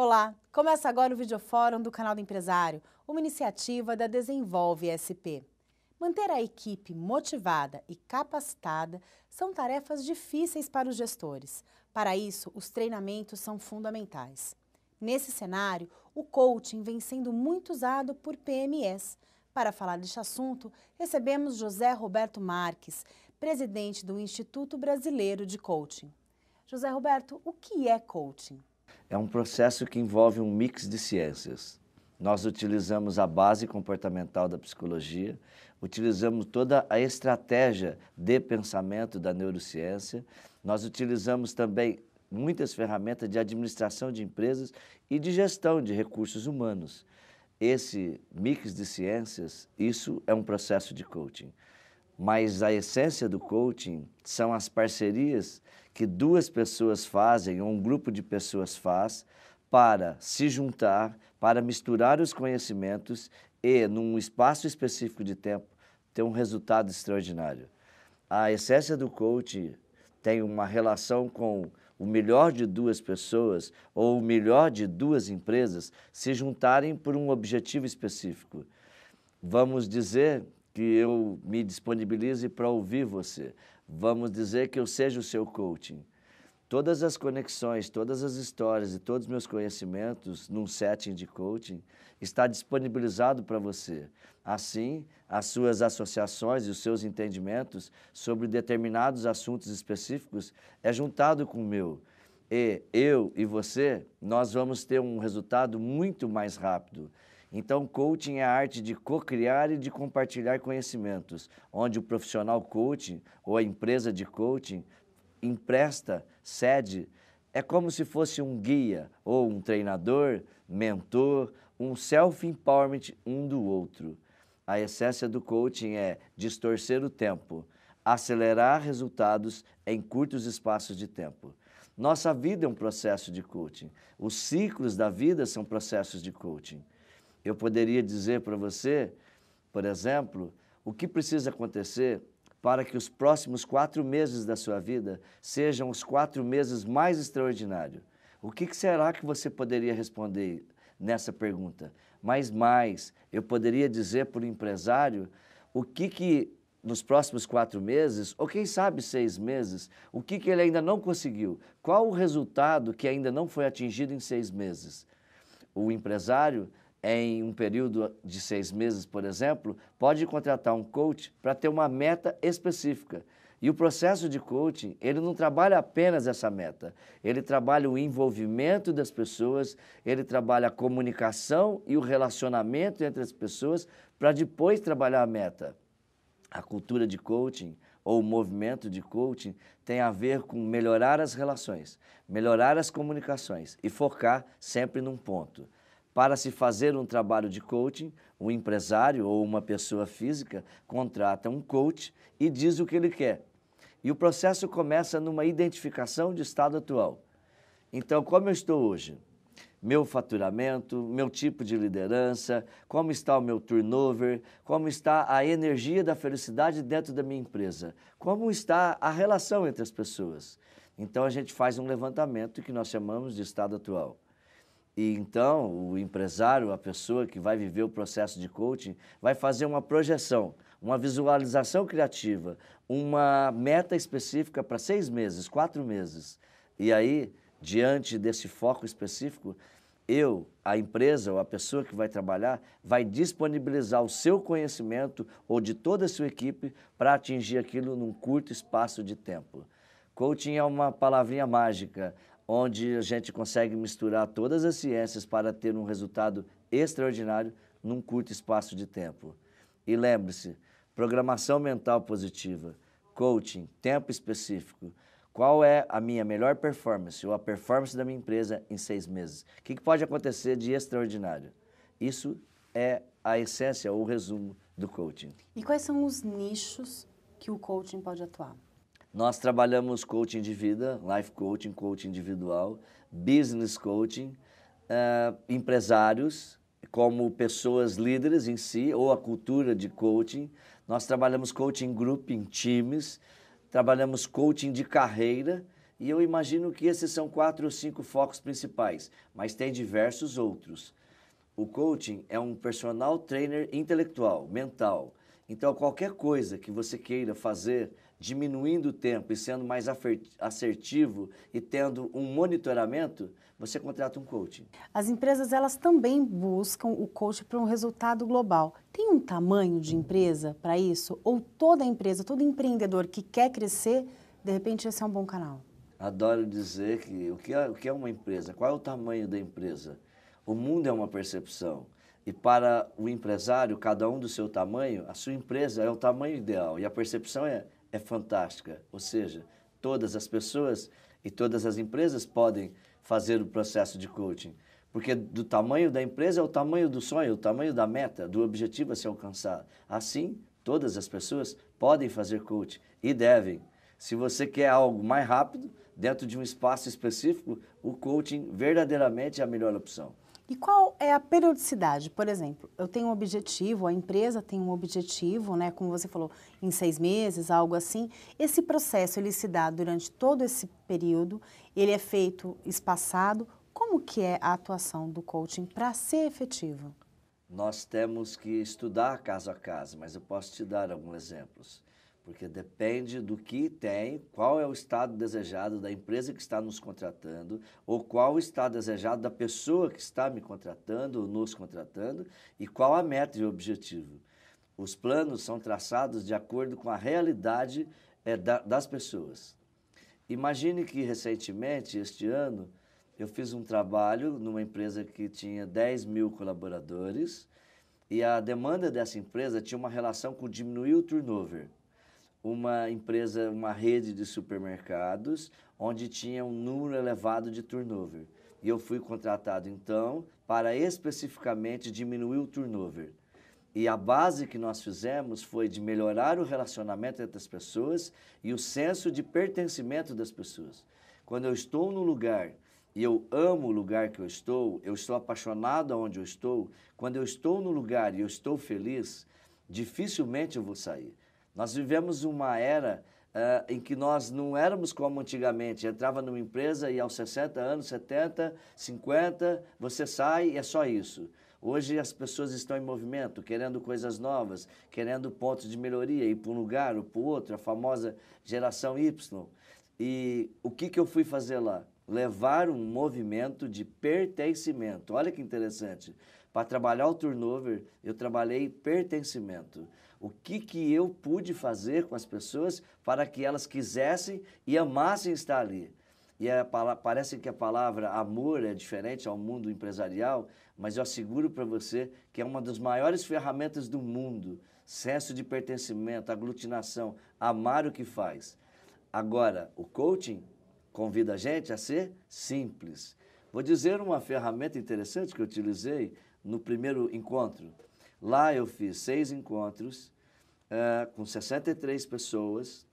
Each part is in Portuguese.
Olá, começa agora o videofórum do canal do empresário, uma iniciativa da Desenvolve SP. Manter a equipe motivada e capacitada são tarefas difíceis para os gestores. Para isso, os treinamentos são fundamentais. Nesse cenário, o coaching vem sendo muito usado por PMEs. Para falar deste assunto, recebemos José Roberto Marques, presidente do Instituto Brasileiro de Coaching. José Roberto, o que é coaching? É um processo que envolve um mix de ciências. Nós utilizamos a base comportamental da psicologia, utilizamos toda a estratégia de pensamento da neurociência, nós utilizamos também muitas ferramentas de administração de empresas e de gestão de recursos humanos. Esse mix de ciências, isso é um processo de coaching. Mas a essência do coaching são as parcerias que duas pessoas fazem, ou um grupo de pessoas faz, para se juntar, para misturar os conhecimentos e, num espaço específico de tempo, ter um resultado extraordinário. A essência do coaching tem uma relação com o melhor de duas pessoas ou o melhor de duas empresas se juntarem por um objetivo específico. Vamos dizer que eu me disponibilize para ouvir você. Vamos dizer que eu seja o seu coaching. Todas as conexões, todas as histórias e todos os meus conhecimentos num setting de coaching está disponibilizado para você. Assim, as suas associações e os seus entendimentos sobre determinados assuntos específicos é juntado com o meu. E eu e você, nós vamos ter um resultado muito mais rápido. Então, coaching é a arte de co-criar e de compartilhar conhecimentos, onde o profissional coaching ou a empresa de coaching empresta, cede, é como se fosse um guia ou um treinador, mentor, um self-empowerment um do outro. A essência do coaching é distorcer o tempo, acelerar resultados em curtos espaços de tempo. Nossa vida é um processo de coaching. Os ciclos da vida são processos de coaching. Eu poderia dizer para você, por exemplo, o que precisa acontecer para que os próximos quatro meses da sua vida sejam os quatro meses mais extraordinários. O que será que você poderia responder nessa pergunta? Mas mais, eu poderia dizer para o empresário o que, que nos próximos quatro meses, ou quem sabe seis meses, o que, que ele ainda não conseguiu? Qual o resultado que ainda não foi atingido em seis meses? O empresário em um período de seis meses, por exemplo, pode contratar um coach para ter uma meta específica. E o processo de coaching, ele não trabalha apenas essa meta. Ele trabalha o envolvimento das pessoas, ele trabalha a comunicação e o relacionamento entre as pessoas para depois trabalhar a meta. A cultura de coaching ou o movimento de coaching tem a ver com melhorar as relações, melhorar as comunicações e focar sempre num ponto. Para se fazer um trabalho de coaching, um empresário ou uma pessoa física contrata um coach e diz o que ele quer. E o processo começa numa identificação de estado atual. Então, como eu estou hoje? Meu faturamento, meu tipo de liderança, como está o meu turnover, como está a energia da felicidade dentro da minha empresa, como está a relação entre as pessoas. Então, a gente faz um levantamento que nós chamamos de estado atual. E então, o empresário, a pessoa que vai viver o processo de coaching, vai fazer uma projeção, uma visualização criativa, uma meta específica para seis meses, quatro meses. E aí, diante desse foco específico, eu, a empresa ou a pessoa que vai trabalhar, vai disponibilizar o seu conhecimento ou de toda a sua equipe para atingir aquilo num curto espaço de tempo. Coaching é uma palavrinha mágica onde a gente consegue misturar todas as ciências para ter um resultado extraordinário num curto espaço de tempo. E lembre-se, programação mental positiva, coaching, tempo específico. Qual é a minha melhor performance ou a performance da minha empresa em seis meses? O que pode acontecer de extraordinário? Isso é a essência ou o resumo do coaching. E quais são os nichos que o coaching pode atuar? Nós trabalhamos coaching de vida, life coaching, coaching individual, business coaching, uh, empresários como pessoas líderes em si ou a cultura de coaching. Nós trabalhamos coaching group em times, trabalhamos coaching de carreira e eu imagino que esses são quatro ou cinco focos principais, mas tem diversos outros. O coaching é um personal trainer intelectual, mental. Então, qualquer coisa que você queira fazer diminuindo o tempo e sendo mais assertivo e tendo um monitoramento, você contrata um coaching. As empresas elas também buscam o coach para um resultado global. Tem um tamanho de empresa para isso ou toda empresa, todo empreendedor que quer crescer, de repente esse é um bom canal? Adoro dizer que o que é, o que é uma empresa, qual é o tamanho da empresa? O mundo é uma percepção. E para o empresário, cada um do seu tamanho, a sua empresa é o tamanho ideal. E a percepção é é fantástica, ou seja, todas as pessoas e todas as empresas podem fazer o processo de coaching, porque do tamanho da empresa é o tamanho do sonho, o tamanho da meta, do objetivo a se alcançar. Assim, todas as pessoas podem fazer coaching e devem. Se você quer algo mais rápido, dentro de um espaço específico, o coaching verdadeiramente é a melhor opção. E qual é a periodicidade? Por exemplo, eu tenho um objetivo, a empresa tem um objetivo, né, como você falou, em seis meses, algo assim. Esse processo ele se dá durante todo esse período, ele é feito espaçado. Como que é a atuação do coaching para ser efetivo? Nós temos que estudar caso a caso, mas eu posso te dar alguns exemplos porque depende do que tem, qual é o estado desejado da empresa que está nos contratando, ou qual o estado desejado da pessoa que está me contratando ou nos contratando, e qual a meta e o objetivo. Os planos são traçados de acordo com a realidade é, da, das pessoas. Imagine que recentemente, este ano, eu fiz um trabalho numa empresa que tinha 10 mil colaboradores e a demanda dessa empresa tinha uma relação com diminuir o turnover uma empresa, uma rede de supermercados, onde tinha um número elevado de turnover. E eu fui contratado então para especificamente diminuir o turnover. E a base que nós fizemos foi de melhorar o relacionamento entre as pessoas e o senso de pertencimento das pessoas. Quando eu estou no lugar e eu amo o lugar que eu estou, eu estou apaixonado aonde eu estou, quando eu estou no lugar e eu estou feliz, dificilmente eu vou sair. Nós vivemos uma era uh, em que nós não éramos como antigamente. Entrava numa empresa e aos 60 anos, 70, 50, você sai e é só isso. Hoje as pessoas estão em movimento, querendo coisas novas, querendo pontos de melhoria, ir para um lugar ou para o outro, a famosa geração Y. E o que, que eu fui fazer lá? Levar um movimento de pertencimento. Olha que interessante. Para trabalhar o turnover, eu trabalhei pertencimento. O que, que eu pude fazer com as pessoas para que elas quisessem e amassem estar ali? E a palavra, parece que a palavra amor é diferente ao mundo empresarial, mas eu asseguro para você que é uma das maiores ferramentas do mundo. Senso de pertencimento, aglutinação, amar o que faz. Agora, o coaching convida a gente a ser simples. Vou dizer uma ferramenta interessante que eu utilizei no primeiro encontro. Lá eu fiz seis encontros uh, com 63 pessoas.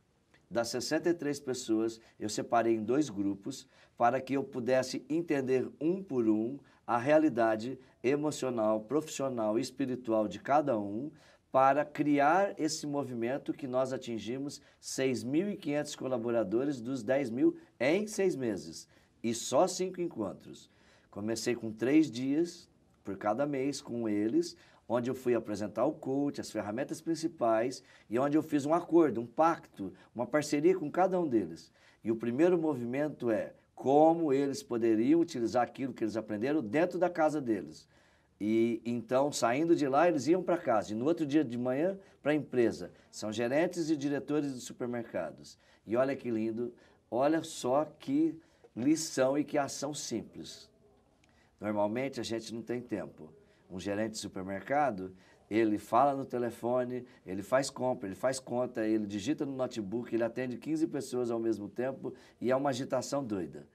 Das 63 pessoas, eu separei em dois grupos para que eu pudesse entender um por um a realidade emocional, profissional e espiritual de cada um, para criar esse movimento que nós atingimos 6.500 colaboradores dos 10 mil em seis meses e só cinco encontros. Comecei com três dias, por cada mês com eles, onde eu fui apresentar o coach, as ferramentas principais e onde eu fiz um acordo, um pacto, uma parceria com cada um deles. E o primeiro movimento é como eles poderiam utilizar aquilo que eles aprenderam dentro da casa deles. E então, saindo de lá, eles iam para casa e no outro dia de manhã para a empresa. São gerentes e diretores de supermercados. E olha que lindo, olha só que lição e que ação simples. Normalmente a gente não tem tempo. Um gerente de supermercado, ele fala no telefone, ele faz compra, ele faz conta, ele digita no notebook, ele atende 15 pessoas ao mesmo tempo e é uma agitação doida.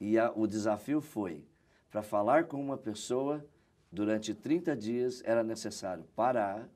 E a, o desafio foi para falar com uma pessoa durante 30 dias era necessário parar,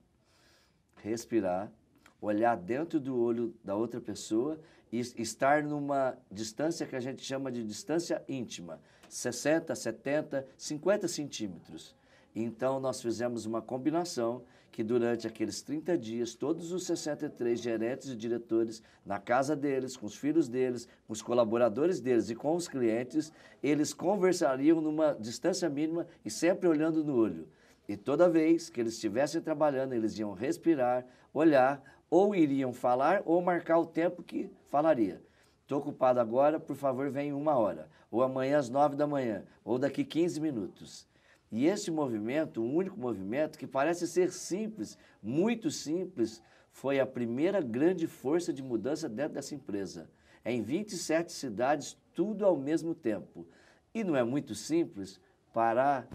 respirar, olhar dentro do olho da outra pessoa e estar numa distância que a gente chama de distância íntima, 60, 70, 50 centímetros. Então nós fizemos uma combinação que durante aqueles 30 dias, todos os 63 gerentes e diretores, na casa deles, com os filhos deles, com os colaboradores deles e com os clientes, eles conversariam numa distância mínima e sempre olhando no olho. E toda vez que eles estivessem trabalhando, eles iam respirar, olhar, ou iriam falar ou marcar o tempo que falaria. Estou ocupado agora, por favor, em uma hora. Ou amanhã às nove da manhã, ou daqui 15 minutos. E esse movimento, o um único movimento, que parece ser simples, muito simples, foi a primeira grande força de mudança dentro dessa empresa. em 27 cidades, tudo ao mesmo tempo. E não é muito simples parar,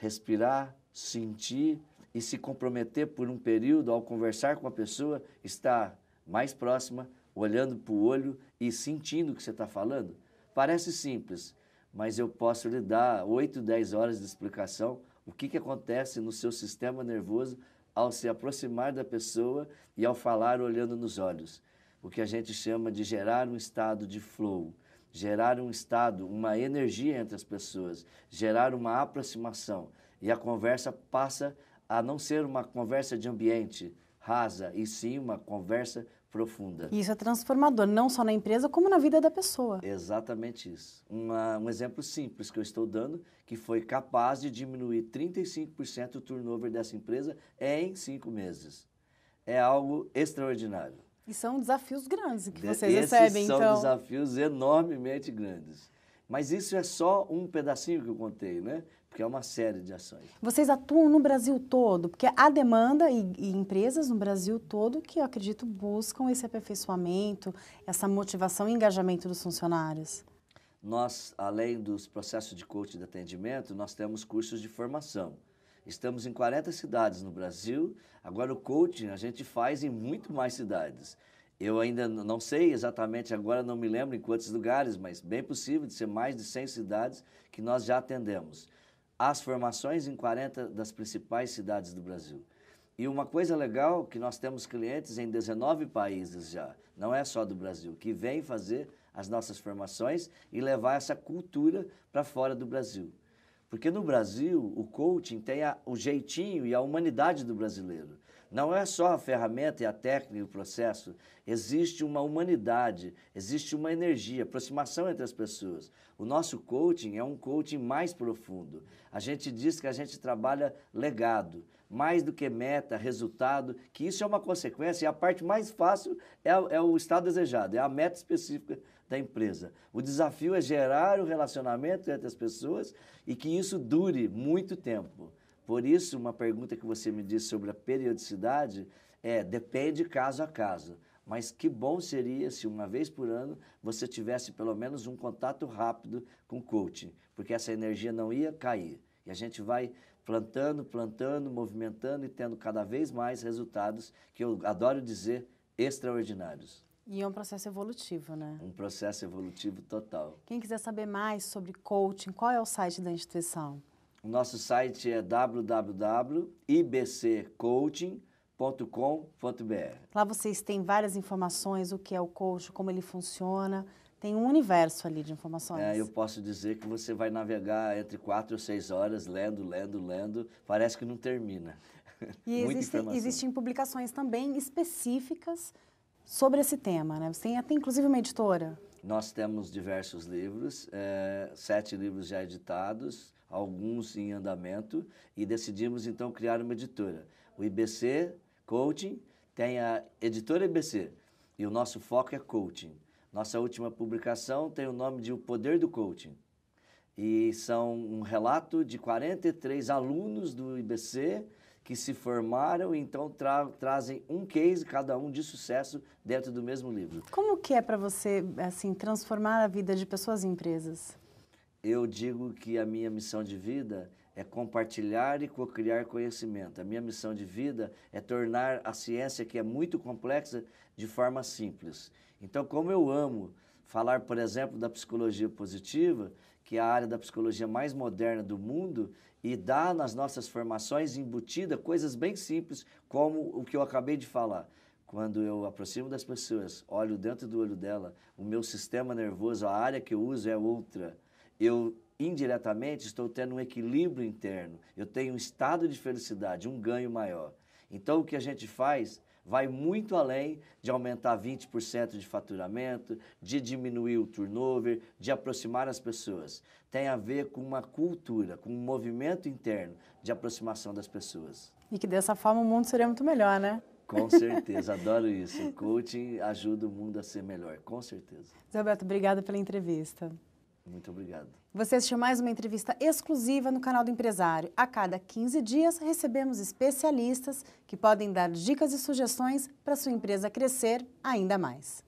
respirar, sentir, e se comprometer por um período ao conversar com a pessoa, estar mais próxima, olhando para o olho e sentindo o que você está falando? Parece simples, mas eu posso lhe dar 8, 10 horas de explicação o que, que acontece no seu sistema nervoso ao se aproximar da pessoa e ao falar olhando nos olhos. O que a gente chama de gerar um estado de flow, gerar um estado, uma energia entre as pessoas, gerar uma aproximação. E a conversa passa a não ser uma conversa de ambiente rasa, e sim uma conversa profunda. Isso é transformador, não só na empresa, como na vida da pessoa. Exatamente isso. Uma, um exemplo simples que eu estou dando, que foi capaz de diminuir 35% o turnover dessa empresa em cinco meses. É algo extraordinário. E são desafios grandes que vocês Esses recebem, são então. São desafios enormemente grandes. Mas isso é só um pedacinho que eu contei, né? porque é uma série de ações. Vocês atuam no Brasil todo, porque há demanda e, e empresas no Brasil todo que eu acredito buscam esse aperfeiçoamento, essa motivação e engajamento dos funcionários. Nós, além dos processos de coaching de atendimento, nós temos cursos de formação. Estamos em 40 cidades no Brasil. Agora o coaching a gente faz em muito mais cidades. Eu ainda não sei exatamente agora, não me lembro em quantos lugares, mas bem possível de ser mais de 100 cidades que nós já atendemos as formações em 40 das principais cidades do Brasil. E uma coisa legal que nós temos clientes em 19 países já, não é só do Brasil, que vêm fazer as nossas formações e levar essa cultura para fora do Brasil. Porque no Brasil, o coaching tem a, o jeitinho e a humanidade do brasileiro. Não é só a ferramenta e a técnica e o processo, existe uma humanidade, existe uma energia, aproximação entre as pessoas. O nosso coaching é um coaching mais profundo. A gente diz que a gente trabalha legado, mais do que meta, resultado, que isso é uma consequência e a parte mais fácil é, é o estado desejado, é a meta específica da empresa. O desafio é gerar o um relacionamento entre as pessoas e que isso dure muito tempo. Por isso, uma pergunta que você me disse sobre a periodicidade é: depende caso a caso. Mas que bom seria se uma vez por ano você tivesse pelo menos um contato rápido com o coaching, porque essa energia não ia cair. E a gente vai plantando, plantando, movimentando e tendo cada vez mais resultados que eu adoro dizer extraordinários. E é um processo evolutivo, né? Um processo evolutivo total. Quem quiser saber mais sobre coaching, qual é o site da instituição? O nosso site é www.ibccoaching.com.br. Lá vocês têm várias informações, o que é o coach, como ele funciona. Tem um universo ali de informações. É, eu posso dizer que você vai navegar entre quatro ou seis horas, lendo, lendo, lendo. Parece que não termina. E existe, existem publicações também específicas sobre esse tema, né? Você tem até inclusive uma editora. Nós temos diversos livros, é, sete livros já editados, alguns em andamento, e decidimos então criar uma editora. O IBC Coaching tem a editora IBC e o nosso foco é coaching. Nossa última publicação tem o nome de O Poder do Coaching. E são um relato de 43 alunos do IBC que se formaram e então tra trazem um case cada um de sucesso dentro do mesmo livro. Como que é para você assim transformar a vida de pessoas e empresas? eu digo que a minha missão de vida é compartilhar e co-criar conhecimento. A minha missão de vida é tornar a ciência, que é muito complexa, de forma simples. Então, como eu amo falar, por exemplo, da psicologia positiva, que é a área da psicologia mais moderna do mundo, e dá nas nossas formações embutida coisas bem simples, como o que eu acabei de falar. Quando eu aproximo das pessoas, olho dentro do olho dela, o meu sistema nervoso, a área que eu uso é outra eu indiretamente estou tendo um equilíbrio interno, eu tenho um estado de felicidade, um ganho maior. Então o que a gente faz vai muito além de aumentar 20% de faturamento, de diminuir o turnover, de aproximar as pessoas. Tem a ver com uma cultura, com um movimento interno de aproximação das pessoas. E que dessa forma o mundo seria muito melhor, né? Com certeza, adoro isso. O coaching ajuda o mundo a ser melhor, com certeza. Zé Roberto, obrigada pela entrevista. Muito obrigado. Você assistiu mais uma entrevista exclusiva no canal do Empresário. A cada 15 dias, recebemos especialistas que podem dar dicas e sugestões para sua empresa crescer ainda mais.